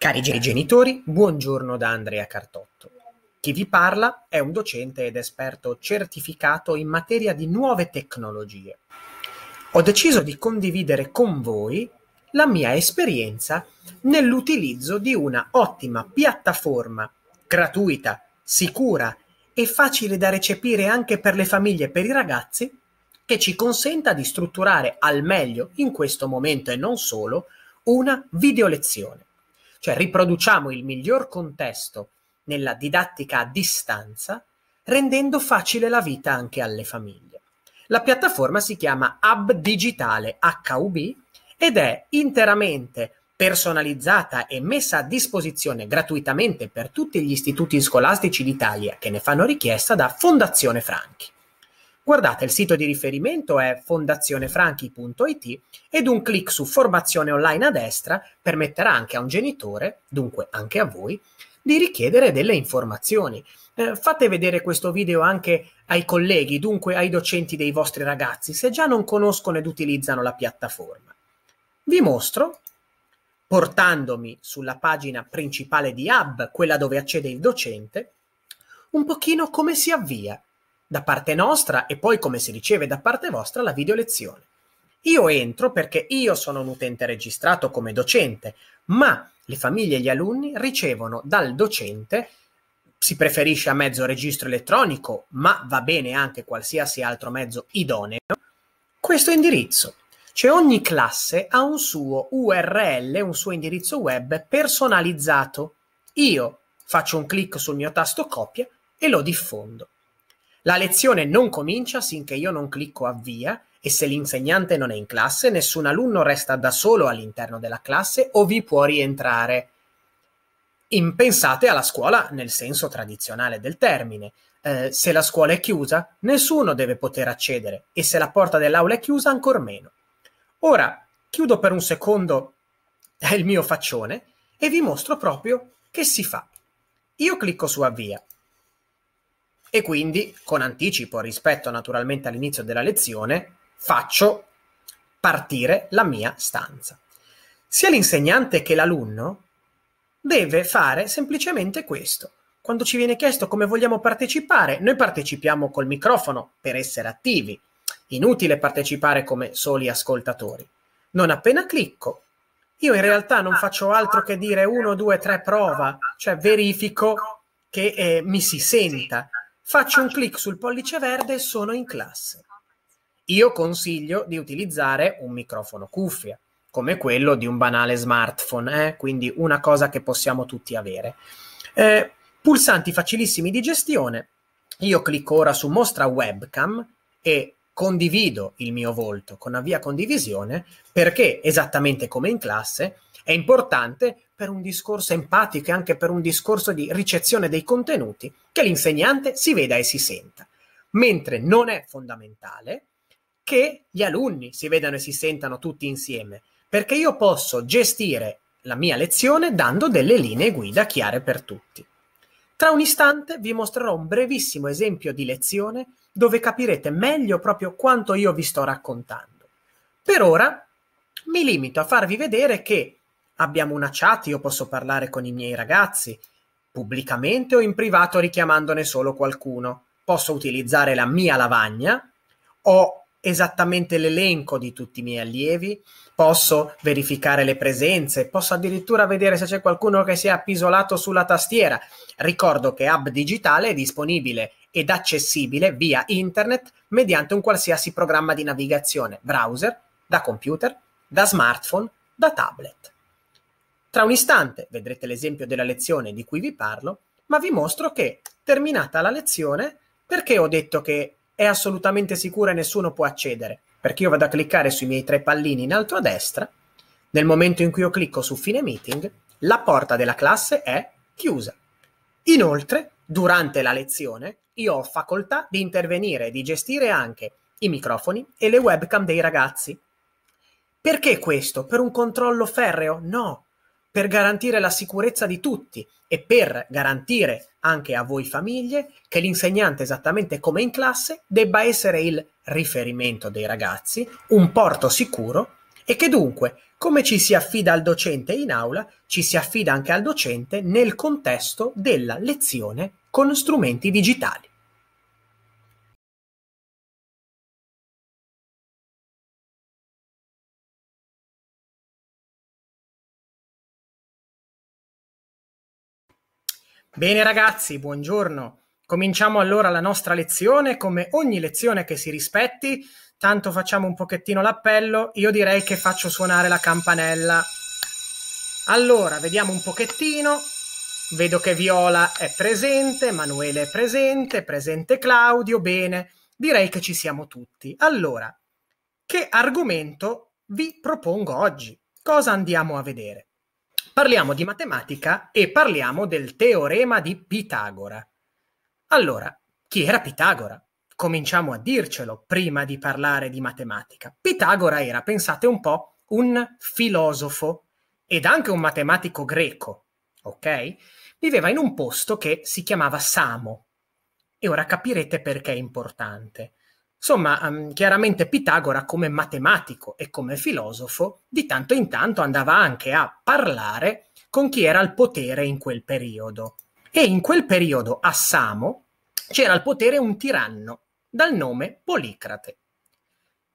Cari genitori, buongiorno da Andrea Cartotto. Chi vi parla è un docente ed esperto certificato in materia di nuove tecnologie. Ho deciso di condividere con voi la mia esperienza nell'utilizzo di una ottima piattaforma gratuita, sicura e facile da recepire anche per le famiglie e per i ragazzi che ci consenta di strutturare al meglio in questo momento e non solo una video lezione. Cioè riproduciamo il miglior contesto nella didattica a distanza, rendendo facile la vita anche alle famiglie. La piattaforma si chiama Hub Digitale HUB ed è interamente personalizzata e messa a disposizione gratuitamente per tutti gli istituti scolastici d'Italia che ne fanno richiesta da Fondazione Franchi. Guardate, il sito di riferimento è fondazionefranchi.it ed un clic su formazione online a destra permetterà anche a un genitore, dunque anche a voi, di richiedere delle informazioni. Eh, fate vedere questo video anche ai colleghi, dunque ai docenti dei vostri ragazzi, se già non conoscono ed utilizzano la piattaforma. Vi mostro, portandomi sulla pagina principale di Hub, quella dove accede il docente, un pochino come si avvia da parte nostra e poi come si riceve da parte vostra la video lezione. Io entro perché io sono un utente registrato come docente, ma le famiglie e gli alunni ricevono dal docente, si preferisce a mezzo registro elettronico, ma va bene anche qualsiasi altro mezzo idoneo, questo indirizzo. Cioè ogni classe ha un suo URL, un suo indirizzo web personalizzato. Io faccio un clic sul mio tasto copia e lo diffondo. La lezione non comincia finché io non clicco avvia e se l'insegnante non è in classe, nessun alunno resta da solo all'interno della classe o vi può rientrare. Impensate alla scuola nel senso tradizionale del termine. Eh, se la scuola è chiusa, nessuno deve poter accedere e se la porta dell'aula è chiusa, ancor meno. Ora chiudo per un secondo eh, il mio faccione e vi mostro proprio che si fa. Io clicco su avvia e quindi con anticipo rispetto naturalmente all'inizio della lezione faccio partire la mia stanza. Sia l'insegnante che l'alunno deve fare semplicemente questo. Quando ci viene chiesto come vogliamo partecipare, noi partecipiamo col microfono per essere attivi. Inutile partecipare come soli ascoltatori. Non appena clicco, io in realtà non faccio altro che dire 1, 2, 3 prova, cioè verifico che eh, mi si senta Faccio un clic sul pollice verde e sono in classe. Io consiglio di utilizzare un microfono cuffia, come quello di un banale smartphone, eh? quindi una cosa che possiamo tutti avere. Eh, pulsanti facilissimi di gestione. Io clicco ora su mostra webcam e condivido il mio volto con avvia condivisione perché esattamente come in classe è importante per un discorso empatico e anche per un discorso di ricezione dei contenuti che l'insegnante si veda e si senta, mentre non è fondamentale che gli alunni si vedano e si sentano tutti insieme, perché io posso gestire la mia lezione dando delle linee guida chiare per tutti. Tra un istante vi mostrerò un brevissimo esempio di lezione dove capirete meglio proprio quanto io vi sto raccontando. Per ora mi limito a farvi vedere che Abbiamo una chat, io posso parlare con i miei ragazzi, pubblicamente o in privato richiamandone solo qualcuno. Posso utilizzare la mia lavagna, ho esattamente l'elenco di tutti i miei allievi, posso verificare le presenze, posso addirittura vedere se c'è qualcuno che si è appisolato sulla tastiera. Ricordo che Hub Digitale è disponibile ed accessibile via internet mediante un qualsiasi programma di navigazione browser, da computer, da smartphone, da tablet. Tra un istante vedrete l'esempio della lezione di cui vi parlo, ma vi mostro che, terminata la lezione, perché ho detto che è assolutamente sicura e nessuno può accedere? Perché io vado a cliccare sui miei tre pallini in alto a destra, nel momento in cui io clicco su fine meeting, la porta della classe è chiusa. Inoltre, durante la lezione, io ho facoltà di intervenire e di gestire anche i microfoni e le webcam dei ragazzi. Perché questo? Per un controllo ferreo? No, per garantire la sicurezza di tutti e per garantire anche a voi famiglie che l'insegnante, esattamente come in classe, debba essere il riferimento dei ragazzi, un porto sicuro e che dunque, come ci si affida al docente in aula, ci si affida anche al docente nel contesto della lezione con strumenti digitali. Bene ragazzi, buongiorno. Cominciamo allora la nostra lezione, come ogni lezione che si rispetti, tanto facciamo un pochettino l'appello, io direi che faccio suonare la campanella. Allora, vediamo un pochettino. Vedo che Viola è presente, Emanuele è presente, presente Claudio, bene, direi che ci siamo tutti. Allora, che argomento vi propongo oggi? Cosa andiamo a vedere? Parliamo di matematica e parliamo del teorema di Pitagora. Allora, chi era Pitagora? Cominciamo a dircelo prima di parlare di matematica. Pitagora era, pensate un po', un filosofo ed anche un matematico greco, ok? Viveva in un posto che si chiamava Samo. E ora capirete perché è importante. Insomma, um, chiaramente Pitagora come matematico e come filosofo di tanto in tanto andava anche a parlare con chi era al potere in quel periodo. E in quel periodo a Samo c'era al potere un tiranno dal nome Policrate.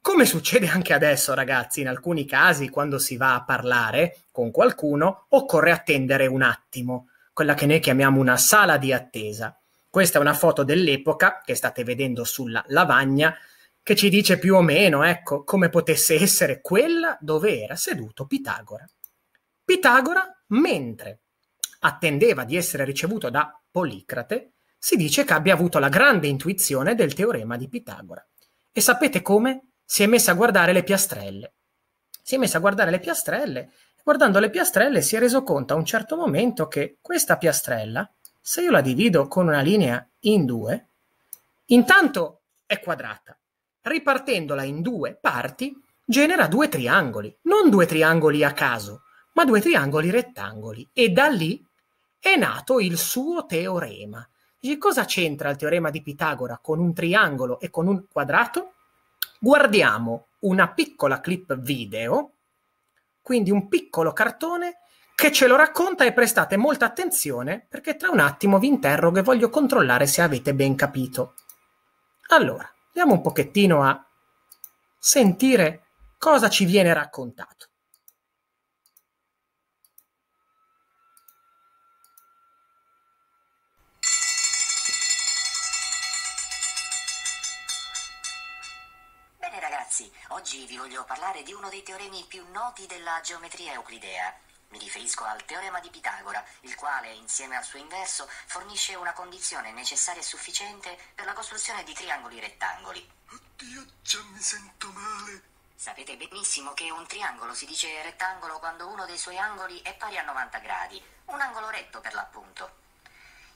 Come succede anche adesso, ragazzi, in alcuni casi quando si va a parlare con qualcuno occorre attendere un attimo, quella che noi chiamiamo una sala di attesa. Questa è una foto dell'epoca che state vedendo sulla lavagna che ci dice più o meno, ecco, come potesse essere quella dove era seduto Pitagora. Pitagora, mentre attendeva di essere ricevuto da Policrate, si dice che abbia avuto la grande intuizione del teorema di Pitagora. E sapete come? Si è messa a guardare le piastrelle. Si è messa a guardare le piastrelle e guardando le piastrelle si è reso conto a un certo momento che questa piastrella se io la divido con una linea in due, intanto è quadrata. Ripartendola in due parti genera due triangoli, non due triangoli a caso, ma due triangoli rettangoli. E da lì è nato il suo teorema. Dici, cosa c'entra il teorema di Pitagora con un triangolo e con un quadrato? Guardiamo una piccola clip video, quindi un piccolo cartone che ce lo racconta e prestate molta attenzione perché tra un attimo vi interrogo e voglio controllare se avete ben capito. Allora, andiamo un pochettino a sentire cosa ci viene raccontato. Bene ragazzi, oggi vi voglio parlare di uno dei teoremi più noti della geometria euclidea mi riferisco al teorema di Pitagora, il quale, insieme al suo inverso, fornisce una condizione necessaria e sufficiente per la costruzione di triangoli rettangoli. Oddio, già mi sento male. Sapete benissimo che un triangolo si dice rettangolo quando uno dei suoi angoli è pari a 90 gradi, un angolo retto per l'appunto.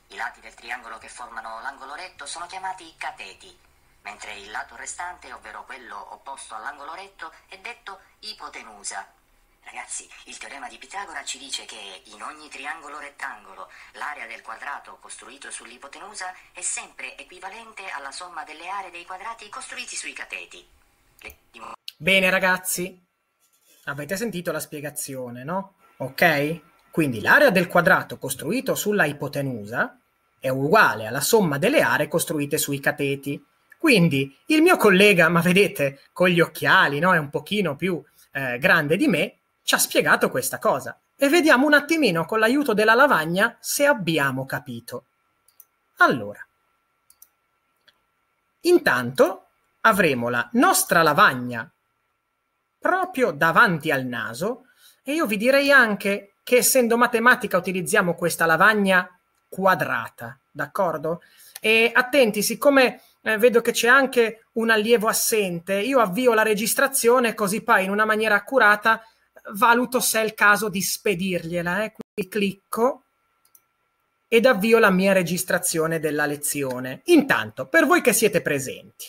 I lati del triangolo che formano l'angolo retto sono chiamati cateti, mentre il lato restante, ovvero quello opposto all'angolo retto, è detto ipotenusa. Ragazzi, il teorema di Pitagora ci dice che in ogni triangolo rettangolo l'area del quadrato costruito sull'ipotenusa è sempre equivalente alla somma delle aree dei quadrati costruiti sui cateti. Bene ragazzi, avete sentito la spiegazione, no? Ok? Quindi l'area del quadrato costruito sulla ipotenusa è uguale alla somma delle aree costruite sui cateti. Quindi il mio collega, ma vedete, con gli occhiali, no? È un pochino più eh, grande di me, ci ha spiegato questa cosa e vediamo un attimino con l'aiuto della lavagna se abbiamo capito. Allora, intanto avremo la nostra lavagna proprio davanti al naso e io vi direi anche che essendo matematica utilizziamo questa lavagna quadrata, d'accordo? E attenti, siccome eh, vedo che c'è anche un allievo assente, io avvio la registrazione così poi in una maniera accurata valuto se è il caso di spedirgliela, eh? quindi clicco ed avvio la mia registrazione della lezione. Intanto, per voi che siete presenti,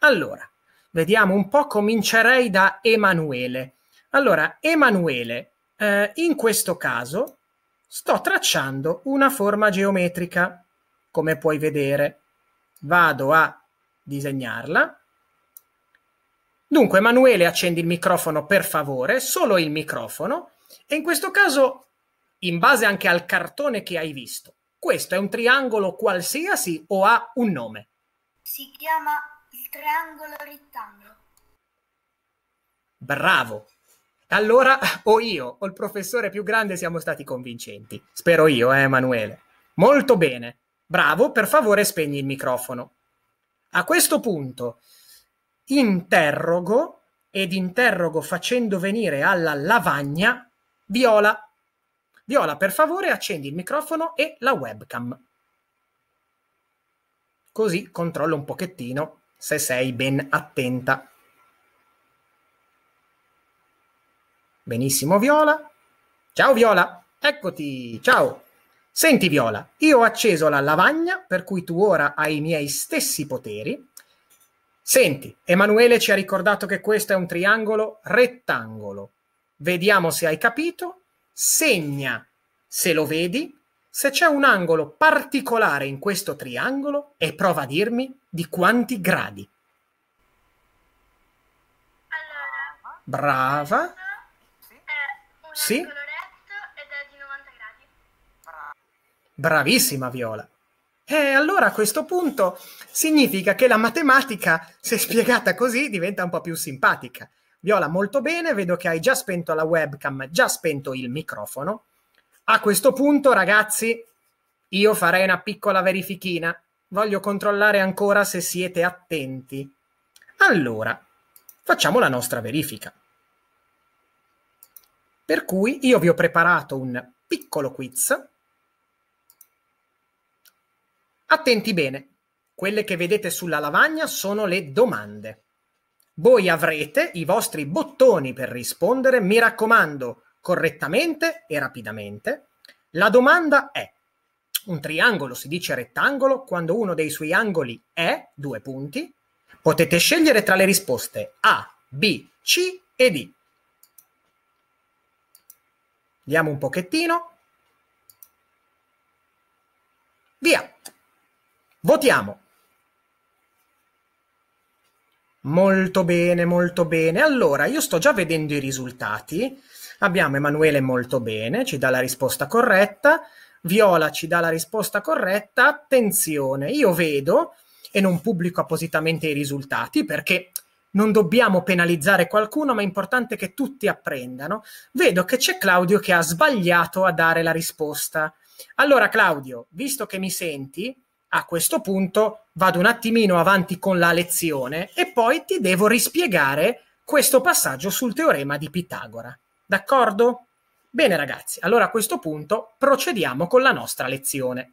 allora, vediamo un po', comincerei da Emanuele. Allora, Emanuele, eh, in questo caso sto tracciando una forma geometrica, come puoi vedere. Vado a disegnarla Dunque, Emanuele, accendi il microfono per favore, solo il microfono, e in questo caso, in base anche al cartone che hai visto, questo è un triangolo qualsiasi o ha un nome? Si chiama il triangolo rettangolo. Bravo! Allora, o io o il professore più grande siamo stati convincenti. Spero io, eh, Emanuele. Molto bene. Bravo, per favore spegni il microfono. A questo punto, interrogo ed interrogo facendo venire alla lavagna Viola. Viola, per favore, accendi il microfono e la webcam. Così controllo un pochettino se sei ben attenta. Benissimo Viola. Ciao Viola, eccoti, ciao. Senti Viola, io ho acceso la lavagna per cui tu ora hai i miei stessi poteri Senti, Emanuele ci ha ricordato che questo è un triangolo rettangolo. Vediamo se hai capito. Segna, se lo vedi, se c'è un angolo particolare in questo triangolo e prova a dirmi di quanti gradi. Allora, Brava. Sì. Eh, Bravissima Viola. E allora a questo punto significa che la matematica, se spiegata così, diventa un po' più simpatica. Viola, molto bene, vedo che hai già spento la webcam, già spento il microfono. A questo punto, ragazzi, io farei una piccola verifichina. Voglio controllare ancora se siete attenti. Allora, facciamo la nostra verifica. Per cui io vi ho preparato un piccolo quiz Attenti bene, quelle che vedete sulla lavagna sono le domande. Voi avrete i vostri bottoni per rispondere, mi raccomando, correttamente e rapidamente. La domanda è, un triangolo si dice rettangolo quando uno dei suoi angoli è due punti. Potete scegliere tra le risposte A, B, C e D. Vediamo un pochettino. Via! Votiamo. Molto bene, molto bene. Allora, io sto già vedendo i risultati. Abbiamo Emanuele molto bene, ci dà la risposta corretta. Viola ci dà la risposta corretta. Attenzione, io vedo e non pubblico appositamente i risultati perché non dobbiamo penalizzare qualcuno, ma è importante che tutti apprendano. Vedo che c'è Claudio che ha sbagliato a dare la risposta. Allora, Claudio, visto che mi senti, a questo punto vado un attimino avanti con la lezione e poi ti devo rispiegare questo passaggio sul teorema di Pitagora. D'accordo? Bene ragazzi, allora a questo punto procediamo con la nostra lezione.